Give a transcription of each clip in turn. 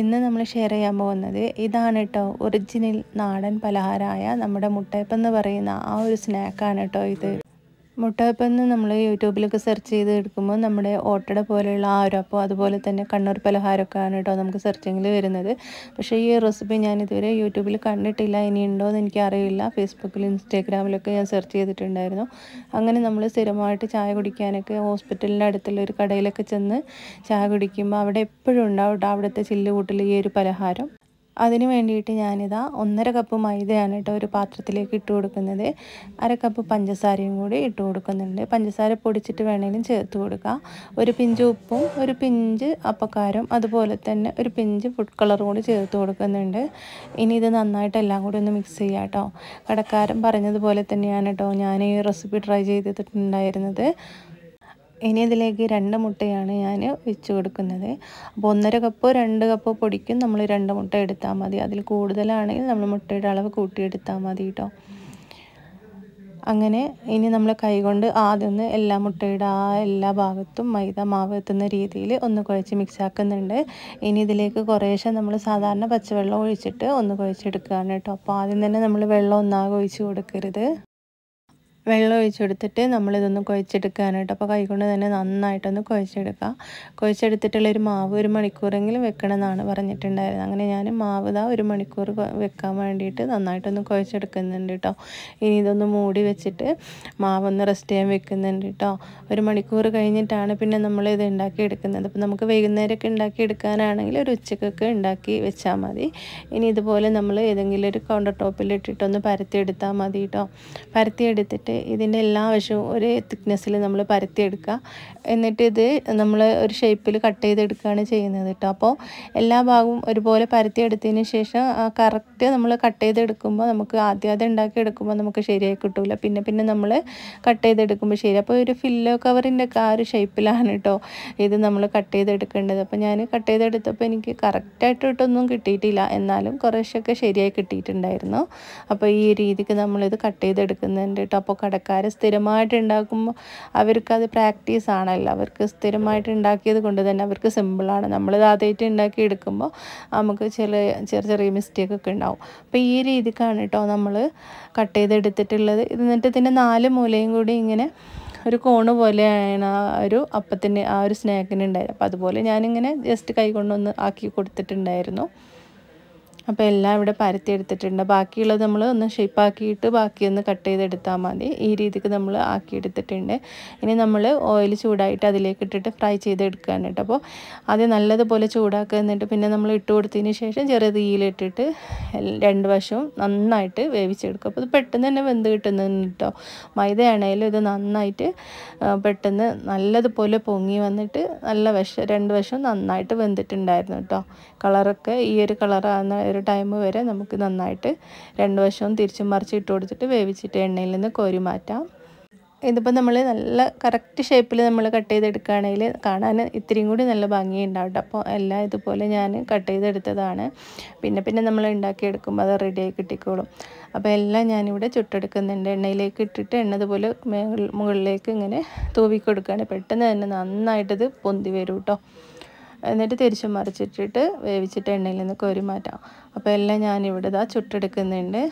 ഇന്ന് നമ്മൾ ഷെയർ ചെയ്യാൻ പോകുന്നത് ഇതാണ് കേട്ടോ ഒറിജിനൽ നാടൻ പലഹാരമായ നമ്മുടെ മുട്ടയപ്പം എന്ന് പറയുന്ന ആ ഒരു സ്നാക്കാണ് കേട്ടോ ഇത് മുട്ടയപ്പെന്ന് നമ്മൾ യൂട്യൂബിലൊക്കെ സെർച്ച് ചെയ്ത് എടുക്കുമ്പോൾ നമ്മുടെ ഓട്ടട പോലെയുള്ള ആ ഒരു അതുപോലെ തന്നെ കണ്ണൂർ പലഹാരമൊക്കെയാണ് കേട്ടോ നമുക്ക് സെർച്ചിങ്ങിൽ വരുന്നത് പക്ഷേ ഈ റെസിപ്പി ഞാൻ ഇതുവരെ യൂട്യൂബിൽ കണ്ടിട്ടില്ല ഇനി ഉണ്ടോ എന്ന് എനിക്കറിയില്ല ഫേസ്ബുക്കിലും ഇൻസ്റ്റാഗ്രാമിലൊക്കെ ഞാൻ സെർച്ച് ചെയ്തിട്ടുണ്ടായിരുന്നു അങ്ങനെ നമ്മൾ സ്ഥിരമായിട്ട് ചായ കുടിക്കാനൊക്കെ ഹോസ്പിറ്റലിൻ്റെ അടുത്തുള്ള ഒരു കടയിലൊക്കെ ചെന്ന് ചായ കുടിക്കുമ്പോൾ അവിടെ എപ്പോഴും ഉണ്ടാവും കേട്ടോ അവിടുത്തെ ചില്ലുകൂട്ടിൽ ഈ ഒരു പലഹാരം അതിന് വേണ്ടിയിട്ട് ഞാനിതാ ഒന്നര കപ്പ് മൈദയാണ് കേട്ടോ ഒരു പാത്രത്തിലേക്ക് ഇട്ട് കൊടുക്കുന്നത് അരക്കപ്പ് കപ്പ് പഞ്ചസാരയും കൂടി ഇട്ട് കൊടുക്കുന്നുണ്ട് പഞ്ചസാര പൊടിച്ചിട്ട് വേണമെങ്കിലും ചേർത്ത് കൊടുക്കുക ഒരു പിഞ്ച് ഉപ്പും ഒരു പിഞ്ച് അപ്പക്കാരം അതുപോലെ തന്നെ ഒരു പിഞ്ച് ഫുഡ് കളറും കൂടി ചേർത്ത് കൊടുക്കുന്നുണ്ട് ഇനി ഇത് നന്നായിട്ട് എല്ലാം കൂടി ഒന്ന് മിക്സ് ചെയ്യുക കേട്ടോ കടക്കാരൻ പറഞ്ഞതുപോലെ തന്നെയാണ് കേട്ടോ ഞാൻ ഈ റെസിപ്പി ട്രൈ ചെയ്തിട്ടുണ്ടായിരുന്നത് ഇനി ഇതിലേക്ക് രണ്ട് മുട്ടയാണ് ഞാൻ വെച്ച് കൊടുക്കുന്നത് അപ്പോൾ ഒന്നര കപ്പ് രണ്ട് കപ്പ് പൊടിക്കും നമ്മൾ രണ്ട് മുട്ട എടുത്താൽ മതി അതിൽ കൂടുതലാണെങ്കിൽ നമ്മൾ മുട്ടയുടെ അളവ് കൂട്ടിയെടുത്താൽ മതി കേട്ടോ അങ്ങനെ ഇനി നമ്മൾ കൈകൊണ്ട് ആദ്യം ഒന്ന് എല്ലാ മുട്ടയുടെ ആ എല്ലാ ഭാഗത്തും മൈദ മാവ് എത്തുന്ന രീതിയിൽ ഒന്ന് കുഴച്ച് മിക്സാക്കുന്നുണ്ട് ഇനി ഇതിലേക്ക് കുറേശ്ശെ നമ്മൾ സാധാരണ പച്ചവെള്ളം ഒഴിച്ചിട്ട് ഒന്ന് കുഴച്ചെടുക്കുകയാണ് കേട്ടോ അപ്പോൾ ആദ്യം തന്നെ നമ്മൾ വെള്ളം ഒന്നാകെ ഒഴിച്ച് കൊടുക്കരുത് വെള്ളം ഒഴിച്ചെടുത്തിട്ട് നമ്മളിതൊന്ന് കുഴച്ചെടുക്കുകയാണ് കേട്ടോ അപ്പോൾ കൈകൊണ്ട് തന്നെ നന്നായിട്ടൊന്ന് കുഴച്ചെടുക്കുക കുഴച്ചെടുത്തിട്ടുള്ള ഒരു മാവ് ഒരു മണിക്കൂറെങ്കിലും വെക്കണമെന്നാണ് പറഞ്ഞിട്ടുണ്ടായിരുന്നത് അങ്ങനെ ഞാൻ മാവ് ഇതാ ഒരു മണിക്കൂർ വെക്കാൻ വേണ്ടിയിട്ട് നന്നായിട്ടൊന്ന് കുഴച്ചെടുക്കുന്നുണ്ട് കേട്ടോ ഇനി ഇതൊന്ന് മൂടി വെച്ചിട്ട് മാവൊന്ന് റെസ്റ്റ് ചെയ്യാൻ വെക്കുന്നുണ്ട് കേട്ടോ ഒരു മണിക്കൂർ കഴിഞ്ഞിട്ടാണ് പിന്നെ നമ്മൾ ഇത് ഉണ്ടാക്കിയെടുക്കുന്നത് അപ്പോൾ നമുക്ക് വൈകുന്നേരമൊക്കെ ഉണ്ടാക്കിയെടുക്കാനാണെങ്കിൽ ഒരു ഉച്ചക്കൊക്കെ ഉണ്ടാക്കി വെച്ചാൽ മതി ഇനി ഇതുപോലെ നമ്മൾ ഏതെങ്കിലും ഒരു കൗണ്ടർ ടോപ്പിൽ പരത്തി പരത്തിയെടുത്താൽ മതി കേട്ടോ പരത്തിയെടുത്തിട്ട് എന്നിട്ട് ഇതിൻ്റെ എല്ലാ വശവും ഒരു തിക്നെസ്സിൽ നമ്മൾ പരത്തിയെടുക്കുക എന്നിട്ട് ഇത് നമ്മൾ ഒരു ഷേപ്പിൽ കട്ട് ചെയ്തെടുക്കുകയാണ് ചെയ്യുന്നത് കേട്ടോ അപ്പോൾ എല്ലാ ഭാഗവും ഒരുപോലെ പരത്തിയെടുത്തതിന് ശേഷം കറക്റ്റ് നമ്മൾ കട്ട് ചെയ്തെടുക്കുമ്പോൾ നമുക്ക് ആദ്യം ആദ്യം ഉണ്ടാക്കി എടുക്കുമ്പോൾ നമുക്ക് ശരിയായി കിട്ടില്ല പിന്നെ പിന്നെ നമ്മൾ കട്ട് ചെയ്തെടുക്കുമ്പോൾ ശരി അപ്പോൾ ഒരു ഫില്ലോ കവറിൻ്റെ ഒക്കെ ആ ഒരു ഷേപ്പിലാണ് കേട്ടോ ഇത് നമ്മൾ കട്ട് ചെയ്തെടുക്കേണ്ടത് അപ്പോൾ ഞാൻ കട്ട് ചെയ്തെടുത്തപ്പോൾ എനിക്ക് ഇട്ടൊന്നും കിട്ടിയിട്ടില്ല എന്നാലും കുറേശ്ശൊക്കെ ശരിയായി കിട്ടിയിട്ടുണ്ടായിരുന്നു അപ്പോൾ ഈ രീതിക്ക് നമ്മളിത് കട്ട് ചെയ്തെടുക്കുന്നുണ്ട് കേട്ടോ അപ്പോൾ കടക്കാർ സ്ഥിരമായിട്ട് ഉണ്ടാക്കുമ്പോൾ അവർക്കത് പ്രാക്ടീസ് ആണല്ലോ അവർക്ക് സ്ഥിരമായിട്ട് ഉണ്ടാക്കിയത് കൊണ്ട് തന്നെ അവർക്ക് സിമ്പിളാണ് നമ്മളിത് ആദ്യമായിട്ട് ഉണ്ടാക്കി എടുക്കുമ്പോൾ നമുക്ക് ചില ചെറിയ ചെറിയ മിസ്റ്റേക്ക് ഒക്കെ ഉണ്ടാവും അപ്പോൾ ഈ രീതിക്കാണ് കേട്ടോ നമ്മൾ കട്ട് ചെയ്തെടുത്തിട്ടുള്ളത് എന്നിട്ട് ഇതിൻ്റെ നാല് മൂലയും കൂടി ഇങ്ങനെ ഒരു കോണ് പോലെയാണ് ആ ഒരു അപ്പത്തിന് ആ ഒരു സ്നാക്കിന് ഉണ്ടായിരുന്നത് അപ്പോൾ അതുപോലെ ഞാനിങ്ങനെ ജസ്റ്റ് കൈ കൊണ്ടൊന്ന് ആക്കി കൊടുത്തിട്ടുണ്ടായിരുന്നു അപ്പോൾ എല്ലാം ഇവിടെ എടുത്തിട്ടുണ്ട് ബാക്കിയുള്ളത് നമ്മൾ ഒന്ന് ഷേപ്പാക്കിയിട്ട് ബാക്കിയൊന്ന് കട്ട് ചെയ്തെടുത്താൽ മതി ഈ രീതിക്ക് നമ്മൾ ആക്കിയെടുത്തിട്ടുണ്ട് ഇനി നമ്മൾ ഓയിൽ ചൂടായിട്ട് അതിലേക്ക് ഇട്ടിട്ട് ഫ്രൈ ചെയ്തെടുക്കുകയാണ് കേട്ടോ അപ്പോൾ അത് നല്ലതുപോലെ ചൂടാക്കുക എന്നിട്ട് പിന്നെ നമ്മൾ ഇട്ട് കൊടുത്തതിന് ശേഷം ചെറിയ തീയിലിട്ടിട്ട് രണ്ട് വശവും നന്നായിട്ട് വേവിച്ചെടുക്കുക അപ്പോൾ ഇത് പെട്ടെന്ന് തന്നെ വെന്ത് കിട്ടുന്നുണ്ട് കേട്ടോ മൈദയാണേലും ഇത് നന്നായിട്ട് പെട്ടെന്ന് നല്ലതുപോലെ പൊങ്ങി വന്നിട്ട് നല്ല വശം രണ്ട് വശവും നന്നായിട്ട് വെന്തിട്ടുണ്ടായിരുന്നു കേട്ടോ കളറൊക്കെ ഈ ഒരു കളറാകുന്ന ഒരു ടൈം വരെ നമുക്ക് നന്നായിട്ട് രണ്ട് വശവും തിരിച്ചും മറിച്ച് ഇട്ട് കൊടുത്തിട്ട് വേവിച്ചിട്ട് എണ്ണയിൽ നിന്ന് കോരി മാറ്റാം ഇതിപ്പോൾ നമ്മൾ നല്ല കറക്റ്റ് ഷേപ്പിൽ നമ്മൾ കട്ട് ചെയ്തെടുക്കുകയാണെങ്കിൽ കാണാൻ ഇത്രയും കൂടി നല്ല ഭംഗിയുണ്ടാവും അപ്പോൾ എല്ലാം ഇതുപോലെ ഞാൻ കട്ട് ചെയ്തെടുത്തതാണ് പിന്നെ പിന്നെ നമ്മൾ ഉണ്ടാക്കിയെടുക്കുമ്പോൾ അത് റെഡിയായി കിട്ടിക്കോളും അപ്പോൾ എല്ലാം ഞാനിവിടെ ചുട്ടെടുക്കുന്നുണ്ട് എണ്ണയിലേക്ക് ഇട്ടിട്ട് എണ്ണ ഇതുപോലെ മുകളിലേക്ക് ഇങ്ങനെ തൂവിക്കൊടുക്കുകയാണ് പെട്ടെന്ന് തന്നെ നന്നായിട്ടത് പൊന്തി വരും കേട്ടോ എന്നിട്ട് തിരിച്ചു മറിച്ചിട്ടിട്ട് വേവിച്ചിട്ട് എണ്ണയിൽ നിന്ന് കോരി മാറ്റാം അപ്പോൾ എല്ലാം ഞാനിവിടെ ഇതാ ചുട്ടെടുക്കുന്നുണ്ട്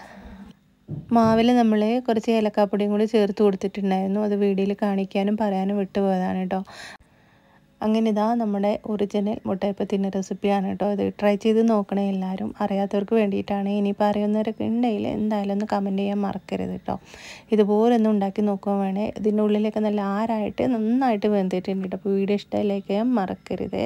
മാവിൽ നമ്മൾ കുറച്ച് ഏലക്കാപ്പൊടിയും കൂടി ചേർത്ത് കൊടുത്തിട്ടുണ്ടായിരുന്നു അത് വീഡിയോയിൽ കാണിക്കാനും പറയാനും വിട്ടുപോയതാണ് കേട്ടോ അങ്ങനെ ഇതാ നമ്മുടെ ഒറിജിനൽ മുട്ടയപ്പത്തിൻ്റെ റെസിപ്പിയാണ് കേട്ടോ ഇത് ട്രൈ ചെയ്ത് നോക്കണേ എല്ലാവരും അറിയാത്തവർക്ക് വേണ്ടിയിട്ടാണ് ഇനിയിപ്പോൾ അറിയുന്നവരൊക്കെ ഉണ്ടെങ്കിൽ എന്തായാലും ഒന്ന് കമൻറ്റ് ചെയ്യാൻ മറക്കരുത് കേട്ടോ ഇതുപോലെ ഒന്ന് ഉണ്ടാക്കി നോക്കുക വേണേ ഇതിൻ്റെ ഉള്ളിലൊക്കെ നല്ല ആരായിട്ട് നന്നായിട്ട് വെന്തിട്ടുണ്ട് കേട്ടോ അപ്പോൾ വീഡിയോ ഇഷ്ടമായി ലൈക്ക് മറക്കരുത്